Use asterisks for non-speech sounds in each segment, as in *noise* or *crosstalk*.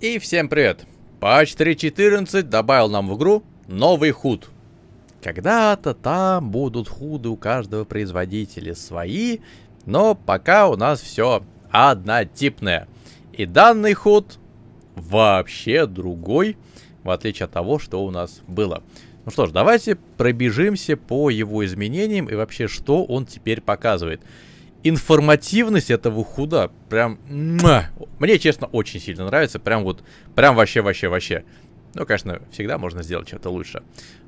И всем привет! Патч 3.14 добавил нам в игру новый худ. Когда-то там будут худы у каждого производителя свои, но пока у нас все однотипное. И данный худ вообще другой, в отличие от того, что у нас было. Ну что ж, давайте пробежимся по его изменениям и вообще, что он теперь показывает информативность этого худа прям мне, честно, очень сильно нравится. Прям вот, прям вообще, вообще, вообще. Ну, конечно, всегда можно сделать что-то лучше.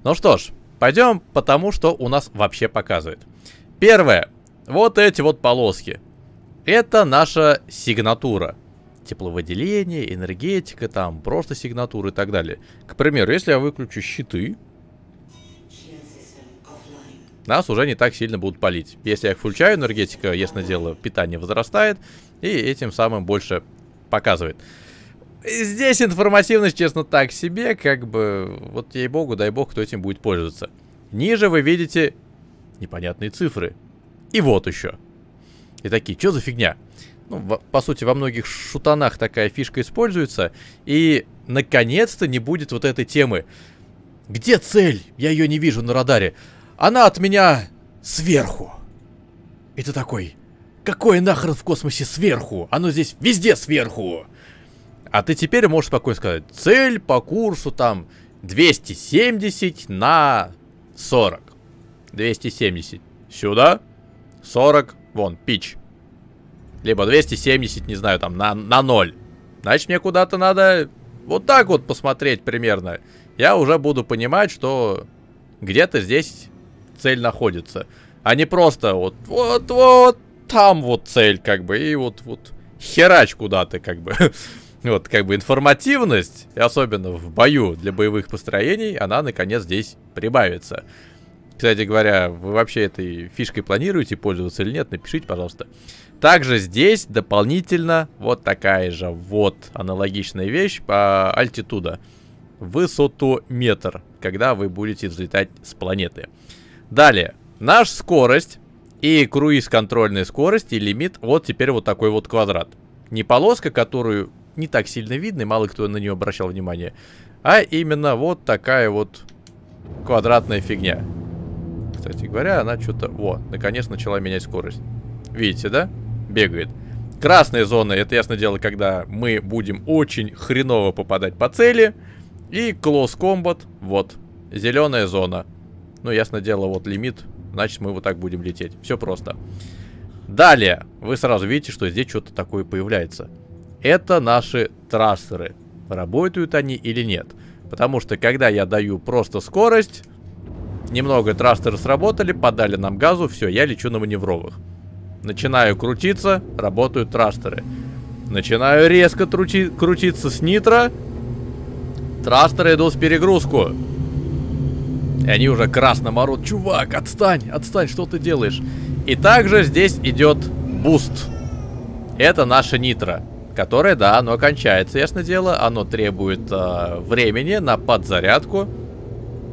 Ну что ж, пойдем по тому, что у нас вообще показывает. Первое. Вот эти вот полоски. Это наша сигнатура. Тепловыделение, энергетика, там, просто сигнатуры и так далее. К примеру, если я выключу щиты, нас уже не так сильно будут палить. Если я включаю, энергетика, ясно дело, питание возрастает, и этим самым больше показывает. Здесь информативность, честно, так себе, как бы, вот ей-богу, дай бог, кто этим будет пользоваться. Ниже вы видите непонятные цифры. И вот еще. И такие, что за фигня? Ну, по сути, во многих шутанах такая фишка используется. И, наконец-то, не будет вот этой темы. Где цель? Я ее не вижу на радаре. Она от меня сверху. И ты такой, Какое нахрен в космосе сверху? Оно здесь везде сверху. А ты теперь можешь спокойно сказать, цель по курсу там 270 на 40. 270 сюда, 40, вон, пич. Либо 270, не знаю, там, на, на 0. Значит, мне куда-то надо вот так вот посмотреть примерно. Я уже буду понимать, что где-то здесь цель находится. А не просто вот, вот, вот, там вот цель, как бы, и вот, вот херач куда-то, как бы. *laughs* вот, как бы информативность, особенно в бою для боевых построений, она, наконец, здесь прибавится. Кстати говоря, вы вообще этой фишкой планируете пользоваться или нет, напишите, пожалуйста. Также здесь дополнительно вот такая же вот аналогичная вещь по альтитуда. высоту метр, когда вы будете взлетать с планеты. Далее, наша скорость и круиз контрольной скорости, лимит вот теперь вот такой вот квадрат. Не полоска, которую не так сильно видно, и мало кто на нее обращал внимание, а именно вот такая вот квадратная фигня. Кстати говоря, она что-то... Во, наконец начала менять скорость. Видите, да? Бегает. Красная зона, это ясно дело, когда мы будем очень хреново попадать по цели. И close combat, вот. Зеленая зона. Ну, ясно дело, вот лимит значит мы вот так будем лететь. Все просто. Далее, вы сразу видите, что здесь что-то такое появляется. Это наши трассеры. Работают они или нет. Потому что когда я даю просто скорость, немного трастеры сработали, подали нам газу, все, я лечу на маневровых. Начинаю крутиться, работают трастеры. Начинаю резко крутиться с нитро, трастеры идут в перегрузку. И они уже красно морут. Чувак, отстань, отстань, что ты делаешь? И также здесь идет буст. Это наша нитро. Которое, да, оно кончается, ясно дело. Оно требует э, времени на подзарядку.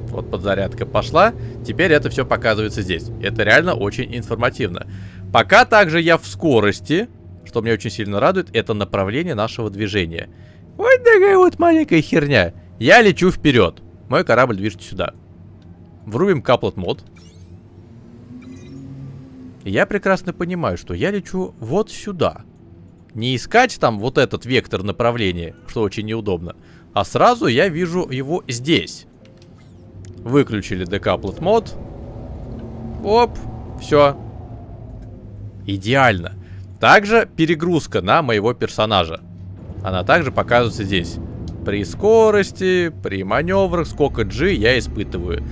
Вот подзарядка пошла. Теперь это все показывается здесь. Это реально очень информативно. Пока также я в скорости, что меня очень сильно радует, это направление нашего движения. Вот такая вот маленькая херня. Я лечу вперед. Мой корабль движется сюда. Врубим каплот мод. Я прекрасно понимаю, что я лечу вот сюда. Не искать там вот этот вектор направления, что очень неудобно, а сразу я вижу его здесь. Выключили декаплот мод. Оп, все. Идеально. Также перегрузка на моего персонажа. Она также показывается здесь. При скорости, при маневрах, сколько G я испытываю.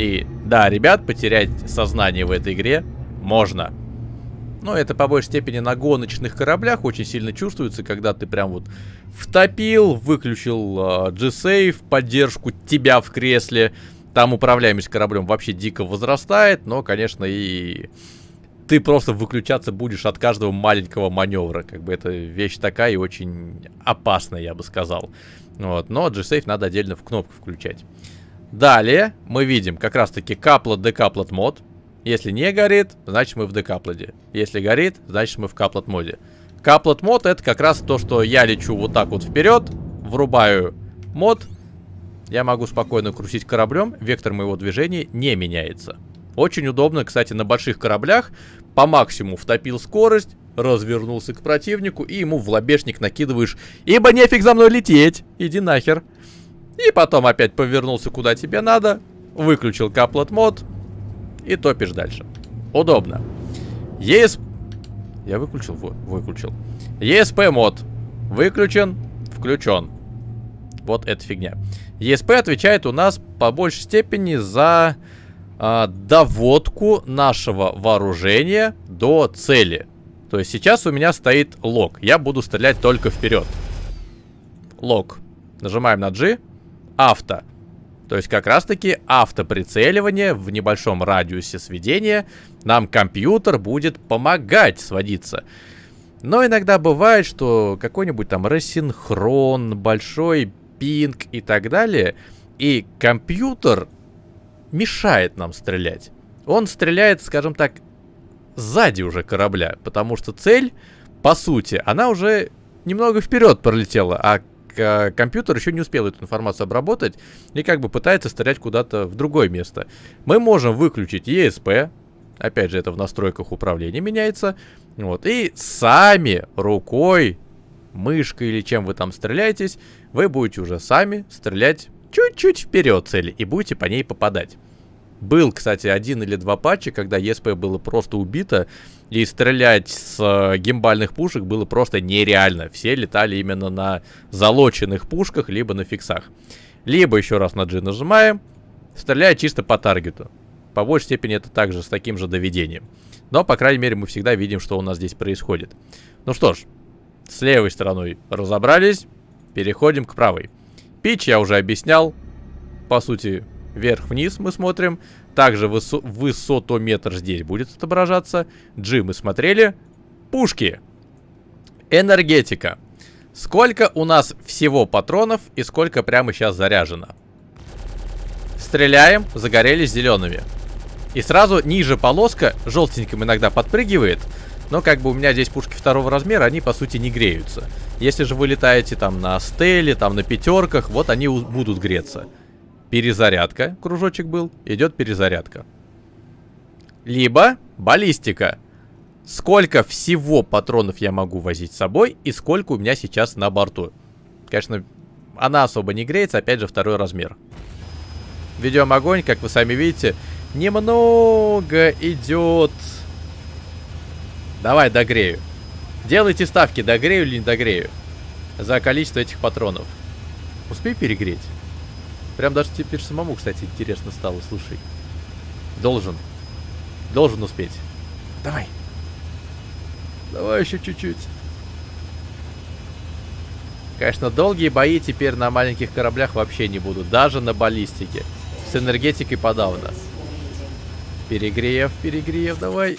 И да, ребят, потерять сознание в этой игре можно. Но это по большей степени на гоночных кораблях очень сильно чувствуется, когда ты прям вот втопил, выключил э, G-Save, поддержку тебя в кресле. Там управляемость кораблем вообще дико возрастает, но, конечно, и ты просто выключаться будешь от каждого маленького маневра. Как бы это вещь такая и очень опасная, я бы сказал. Вот. Но G-Safe надо отдельно в кнопку включать. Далее мы видим как раз-таки каплот декаплот мод. Если не горит, значит мы в декаплоде. Если горит, значит мы в каплот моде. Каплот мод это как раз то, что я лечу вот так вот вперед, врубаю мод, я могу спокойно крутить кораблем, вектор моего движения не меняется. Очень удобно, кстати, на больших кораблях. По максимуму втопил скорость, развернулся к противнику и ему в лобешник накидываешь «Ибо нефиг за мной лететь! Иди нахер!» И потом опять повернулся куда тебе надо, выключил каплот мод и топишь дальше. Удобно. ESP Я выключил? Выключил. ESP мод. Выключен, включен. Вот эта фигня. ESP отвечает у нас по большей степени за э, доводку нашего вооружения до цели. То есть сейчас у меня стоит лог. Я буду стрелять только вперед. Лог. Нажимаем на G авто. То есть как раз таки автоприцеливание в небольшом радиусе сведения нам компьютер будет помогать сводиться. Но иногда бывает, что какой-нибудь там рассинхрон, большой пинг и так далее, и компьютер мешает нам стрелять. Он стреляет, скажем так, сзади уже корабля, потому что цель, по сути, она уже немного вперед пролетела, а Э, компьютер еще не успел эту информацию обработать и как бы пытается стрелять куда-то в другое место. Мы можем выключить ESP, опять же, это в настройках управления меняется, вот, и сами рукой, мышкой или чем вы там стреляетесь, вы будете уже сами стрелять чуть-чуть вперед цели и будете по ней попадать. Был, кстати, один или два патча, когда ЕСП было просто убито, и стрелять с э, гимбальных пушек было просто нереально. Все летали именно на залоченных пушках, либо на фиксах. Либо еще раз на G нажимаем, стреляя чисто по таргету. По большей степени это также с таким же доведением. Но, по крайней мере, мы всегда видим, что у нас здесь происходит. Ну что ж, с левой стороной разобрались, переходим к правой. Пич я уже объяснял, по сути, Вверх-вниз мы смотрим. Также высо высотометр здесь будет отображаться. G мы смотрели. Пушки. Энергетика. Сколько у нас всего патронов и сколько прямо сейчас заряжено. Стреляем, загорелись зелеными. И сразу ниже полоска, желтеньким иногда подпрыгивает, но как бы у меня здесь пушки второго размера, они по сути не греются. Если же вы летаете там на стеле, там на пятерках, вот они будут греться перезарядка, кружочек был, идет перезарядка. Либо баллистика. Сколько всего патронов я могу возить с собой и сколько у меня сейчас на борту. Конечно, она особо не греется, опять же, второй размер. Ведем огонь, как вы сами видите, немного идет. Давай догрею. Делайте ставки, догрею или не догрею. За количество этих патронов. Успей перегреть? Прям даже теперь самому, кстати, интересно стало, слушай. Должен. Должен успеть. Давай. Давай еще чуть-чуть. Конечно, долгие бои теперь на маленьких кораблях вообще не будут. Даже на баллистике. С энергетикой подавно. Перегрев, перегрев, давай.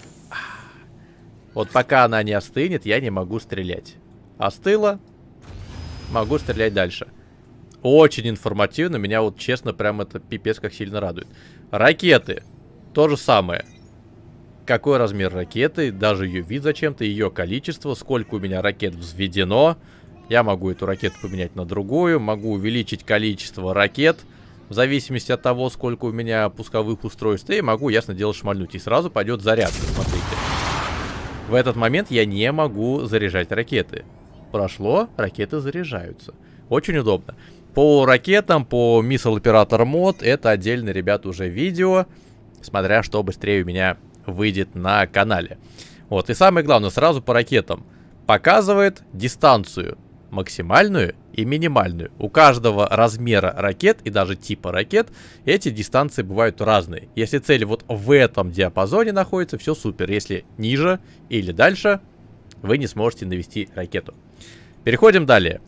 Вот пока она не остынет, я не могу стрелять. Остыла. Могу стрелять дальше. Дальше. Очень информативно. Меня вот, честно, прям это пипец как сильно радует. Ракеты. То же самое. Какой размер ракеты, даже ее вид зачем-то, ее количество, сколько у меня ракет взведено. Я могу эту ракету поменять на другую, могу увеличить количество ракет в зависимости от того, сколько у меня пусковых устройств. И могу, ясно дело, шмальнуть. И сразу пойдет зарядка, смотрите. В этот момент я не могу заряжать ракеты. Прошло, ракеты заряжаются. Очень удобно. По ракетам, по Missile Operator мод это отдельно, ребят, уже видео, смотря что быстрее у меня выйдет на канале. Вот, и самое главное, сразу по ракетам. Показывает дистанцию максимальную и минимальную. У каждого размера ракет и даже типа ракет эти дистанции бывают разные. Если цель вот в этом диапазоне находится, все супер. Если ниже или дальше, вы не сможете навести ракету. Переходим далее.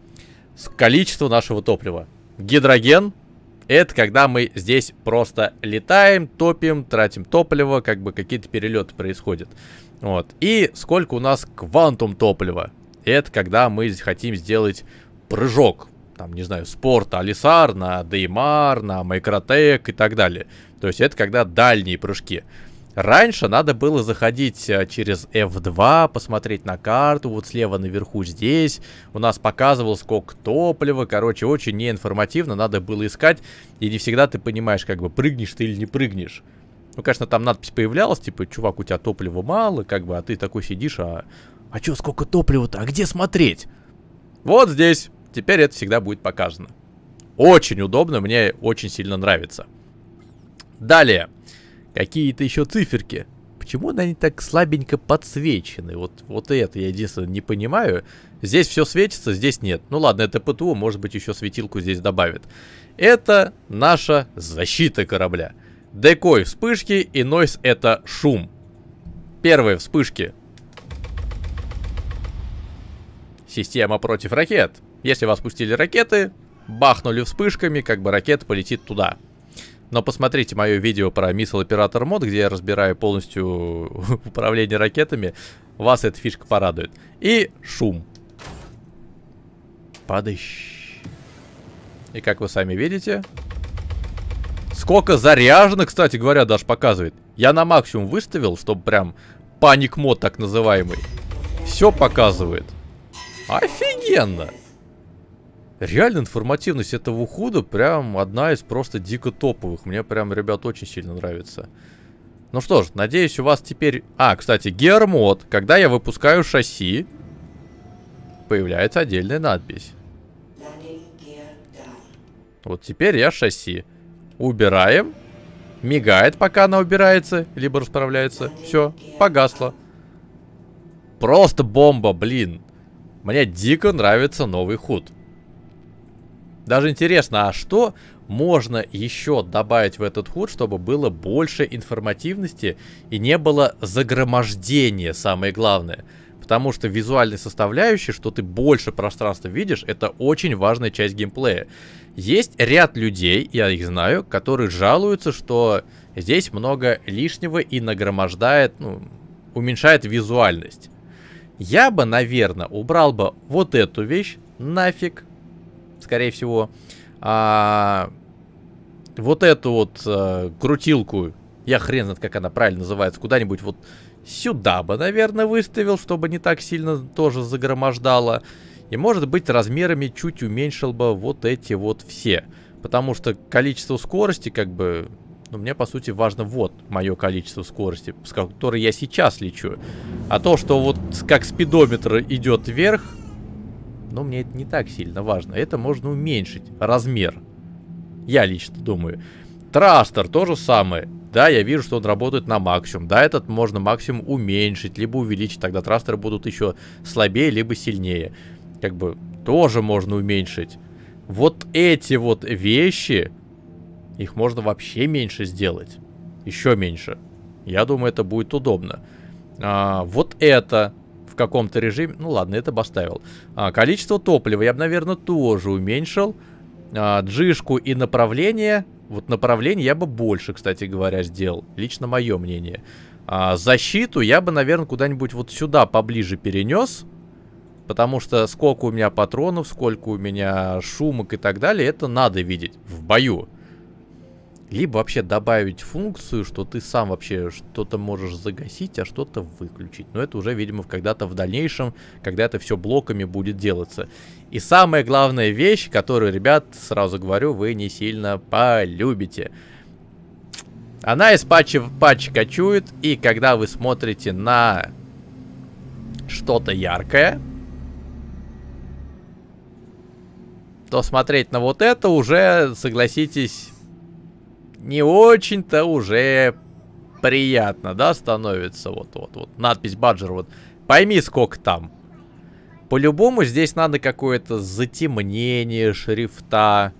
С количество нашего топлива. Гидроген – это когда мы здесь просто летаем, топим, тратим топливо, как бы какие-то перелеты происходят. Вот. И сколько у нас квантум топлива. Это когда мы хотим сделать прыжок, там, не знаю, спорт, Алисар, на Деймар, на Майкротек и так далее. То есть это когда дальние прыжки. Раньше надо было заходить э, через F2, посмотреть на карту, вот слева наверху здесь. У нас показывал сколько топлива, короче, очень неинформативно надо было искать. И не всегда ты понимаешь, как бы прыгнешь ты или не прыгнешь. Ну, конечно, там надпись появлялась, типа, чувак, у тебя топлива мало, как бы, а ты такой сидишь, а... А чё, сколько топлива-то? А где смотреть? Вот здесь. Теперь это всегда будет показано. Очень удобно, мне очень сильно нравится. Далее. Далее. Какие-то еще циферки. Почему они так слабенько подсвечены? Вот, вот это я единственное не понимаю. Здесь все светится, здесь нет. Ну ладно, это ПТУ, может быть еще светилку здесь добавят. Это наша защита корабля. Декой вспышки и нойс это шум. Первые вспышки. Система против ракет. Если вас пустили ракеты, бахнули вспышками, как бы ракета полетит туда. Но посмотрите мое видео про Missile Operator Mod, где я разбираю полностью *laughs* управление ракетами. Вас эта фишка порадует. И шум. Падыщ. И как вы сами видите... Сколько заряжено, кстати говоря, даже показывает. Я на максимум выставил, чтобы прям паник мод так называемый. Все показывает. Офигенно! Реально информативность этого ухода прям одна из просто дико топовых. Мне прям, ребят, очень сильно нравится. Ну что ж, надеюсь, у вас теперь... А, кстати, Гермод, Когда я выпускаю шасси, появляется отдельная надпись. Вот теперь я шасси. Убираем. Мигает, пока она убирается, либо расправляется. Все, погасло. Просто бомба, блин. Мне дико нравится новый худ. Даже интересно, а что можно еще добавить в этот худ, чтобы было больше информативности и не было загромождения, самое главное. Потому что визуальной составляющей, что ты больше пространства видишь, это очень важная часть геймплея. Есть ряд людей, я их знаю, которые жалуются, что здесь много лишнего и нагромождает, ну, уменьшает визуальность. Я бы, наверное, убрал бы вот эту вещь нафиг, скорее всего, а, вот эту вот а, крутилку, я хрен знает, как она правильно называется, куда-нибудь вот сюда бы, наверное, выставил, чтобы не так сильно тоже загромождало. И, может быть, размерами чуть уменьшил бы вот эти вот все. Потому что количество скорости, как бы, ну, мне, по сути, важно вот мое количество скорости, с которой я сейчас лечу. А то, что вот как спидометр идет вверх, но мне это не так сильно важно. Это можно уменьшить размер. Я лично думаю. Трастер то же самое. Да, я вижу, что он работает на максимум. Да, этот можно максимум уменьшить, либо увеличить. Тогда трастеры будут еще слабее, либо сильнее. Как бы тоже можно уменьшить. Вот эти вот вещи, их можно вообще меньше сделать. Еще меньше. Я думаю, это будет удобно. А, вот это в каком-то режиме. Ну ладно, это бы оставил. А, количество топлива я бы, наверное, тоже уменьшил. А, джишку и направление. Вот направление я бы больше, кстати говоря, сделал. Лично мое мнение. А, защиту я бы, наверное, куда-нибудь вот сюда поближе перенес. Потому что сколько у меня патронов, сколько у меня шумок и так далее, это надо видеть в бою. Либо вообще добавить функцию, что ты сам вообще что-то можешь загасить, а что-то выключить. Но это уже, видимо, когда-то в дальнейшем, когда это все блоками будет делаться. И самая главная вещь, которую, ребят, сразу говорю, вы не сильно полюбите. Она из патча в патч качует, и когда вы смотрите на что-то яркое, то смотреть на вот это уже, согласитесь, не очень-то уже приятно, да, становится. Вот, вот, вот. Надпись Баджер, вот. Пойми, сколько там. По-любому здесь надо какое-то затемнение шрифта.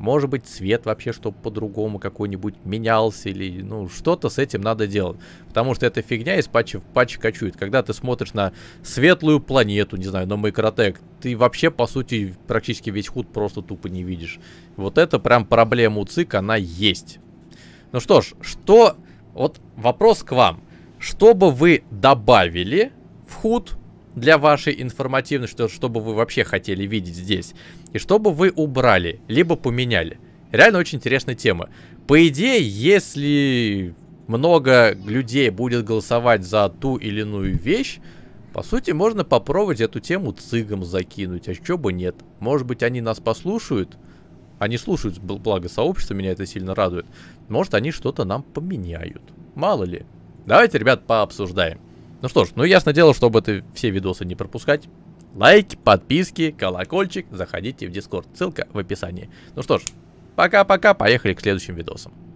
Может быть, цвет вообще, чтобы по-другому какой-нибудь менялся или, ну, что-то с этим надо делать. Потому что эта фигня из патча в патч качует. Когда ты смотришь на светлую планету, не знаю, на Микротек, ты вообще, по сути, практически весь худ просто тупо не видишь. Вот это прям проблема у ЦИК, она есть. Ну что ж, что... Вот вопрос к вам. Что бы вы добавили в худ для вашей информативности, что, что вы вообще хотели видеть здесь? и чтобы вы убрали, либо поменяли. Реально очень интересная тема. По идее, если много людей будет голосовать за ту или иную вещь, по сути, можно попробовать эту тему цигам закинуть, а что бы нет. Может быть, они нас послушают, они слушают, благо сообщество, меня это сильно радует. Может, они что-то нам поменяют. Мало ли. Давайте, ребят, пообсуждаем. Ну что ж, ну ясно дело, чтобы это все видосы не пропускать, Лайки, подписки, колокольчик, заходите в Дискорд, ссылка в описании. Ну что ж, пока-пока, поехали к следующим видосам.